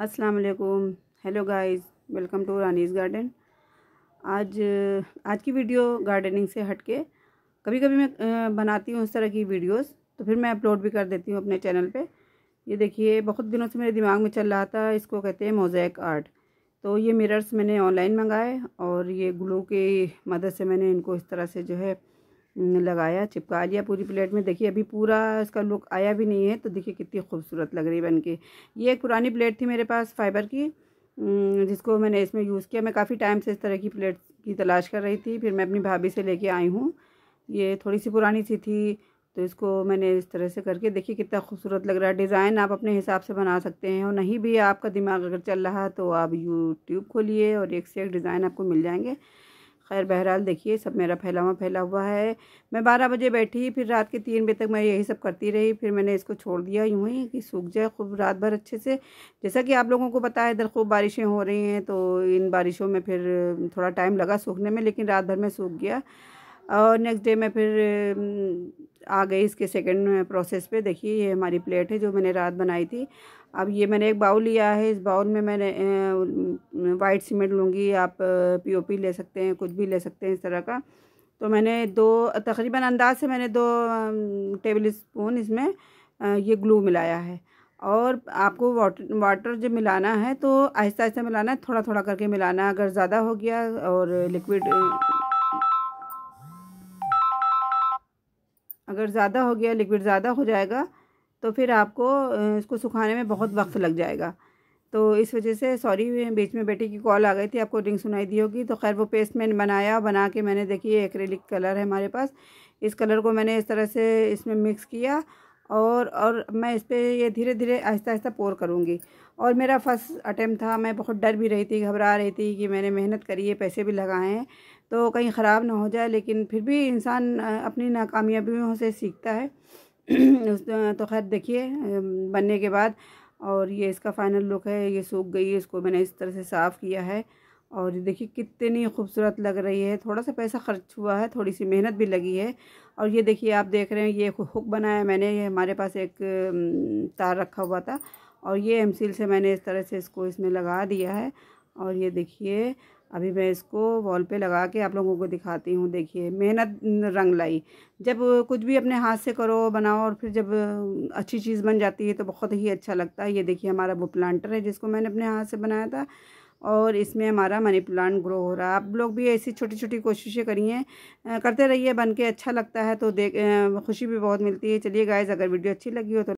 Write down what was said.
अस्सलाम वालेकुम hello guys welcome to Rani's garden आज आज की वीडियो गार्डनिंग से हट के कभी कभी मैं बनाती हूँ उस तरह की वीडियोस तो फिर मैं अपलोड भी कर देती हूँ अपने चैनल पे ये देखिए बहुत दिनों से मेरे दिमाग में चल रहा था इसको कहते हैं मोज़ैक आर्ट तो ये मिरर्स मैंने ऑनलाइन मंगाए और ये ग्लू की मदद से मैंने इनको इस तरह से जो है लगाया चिपका लिया पूरी प्लेट में देखिए अभी पूरा इसका लुक आया भी नहीं है तो देखिए कितनी खूबसूरत लग रही बन के ये एक पुरानी प्लेट थी मेरे पास फाइबर की जिसको मैंने इसमें यूज़ किया मैं काफ़ी टाइम से इस तरह की प्लेट की तलाश कर रही थी फिर मैं अपनी भाभी से लेके आई हूँ ये थोड़ी सी पुरानी सी थी तो इसको मैंने इस तरह से करके देखिए कितना खूबसूरत लग रहा है डिज़ाइन आप अपने हिसाब से बना सकते हैं और नहीं भी आपका दिमाग अगर चल रहा तो आप यूट्यूब खोलिए और एक से एक डिज़ाइन आपको मिल जाएंगे खैर बहरहाल देखिए सब मेरा फैलावा फैला हुआ है मैं बारह बजे बैठी फिर रात के तीन बजे तक मैं यही सब करती रही फिर मैंने इसको छोड़ दिया यूँ ही कि सूख जाए खूब रात भर अच्छे से जैसा कि आप लोगों को पता है इधर खूब बारिशें हो रही हैं तो इन बारिशों में फिर थोड़ा टाइम लगा सूखने में लेकिन रात भर में सूख गया और नेक्स्ट डे मैं फिर आ गई इसके सेकेंड प्रोसेस पे देखिए ये हमारी प्लेट है जो मैंने रात बनाई थी अब ये मैंने एक बाउल लिया है इस बाउल में मैंने वाइट सीमेंट लूँगी आप पीओपी ले सकते हैं कुछ भी ले सकते हैं इस तरह का तो मैंने दो तकरीबन अंदाज से मैंने दो टेबल स्पून इसमें ये ग्लू मिलाया है और आपको वाटर वाटर जब मिलाना है तो आहिस्ता आहिस्ता मिलाना है थोड़ा थोड़ा करके मिलाना अगर ज़्यादा हो गया और लिक्विड अगर ज़्यादा हो गया लिक्विड ज़्यादा हो जाएगा तो फिर आपको इसको सुखाने में बहुत वक्त लग जाएगा तो इस वजह से सॉरी बीच में बेटी की कॉल आ गई थी आपको रिंग सुनाई दी होगी तो खैर वो पेस्ट मैंने बनाया बना के मैंने देखिए एक्रेलिक कलर है हमारे पास इस कलर को मैंने इस तरह से इसमें मिक्स किया और और मैं इस पर ये धीरे धीरे आहिस्ता आहिस्ता पोर करूँगी और मेरा फर्स्ट अटैम्प्ट था मैं बहुत डर भी रही थी घबरा रही थी कि मैंने मेहनत करी है पैसे भी लगाए हैं तो कहीं ख़राब ना हो जाए लेकिन फिर भी इंसान अपनी नाकामयाबियों से सीखता है तो खैर देखिए बनने के बाद और ये इसका फाइनल लुक है ये सूख गई है इसको मैंने इस तरह से साफ़ किया है और देखिए कितनी खूबसूरत लग रही है थोड़ा सा पैसा खर्च हुआ है थोड़ी सी मेहनत भी लगी है और ये देखिए आप देख रहे हैं ये हुक बनाया मैंने ये हमारे पास एक तार रखा हुआ था और ये एमसील से मैंने इस तरह से इसको इसमें लगा दिया है और ये देखिए अभी मैं इसको वॉल पे लगा के आप लोगों को दिखाती हूँ देखिए मेहनत रंग लाई जब कुछ भी अपने हाथ से करो बनाओ और फिर जब अच्छी चीज़ बन जाती है तो बहुत ही अच्छा लगता है ये देखिए हमारा वो प्लांटर है जिसको मैंने अपने हाथ से बनाया था और इसमें हमारा मनी प्लांट ग्रो हो रहा है आप लोग भी ऐसी छोटी छोटी कोशिशें करिए करते रहिए बन के अच्छा लगता है तो देख खुशी भी बहुत मिलती है चलिए गाइज अगर वीडियो अच्छी लगी हो तो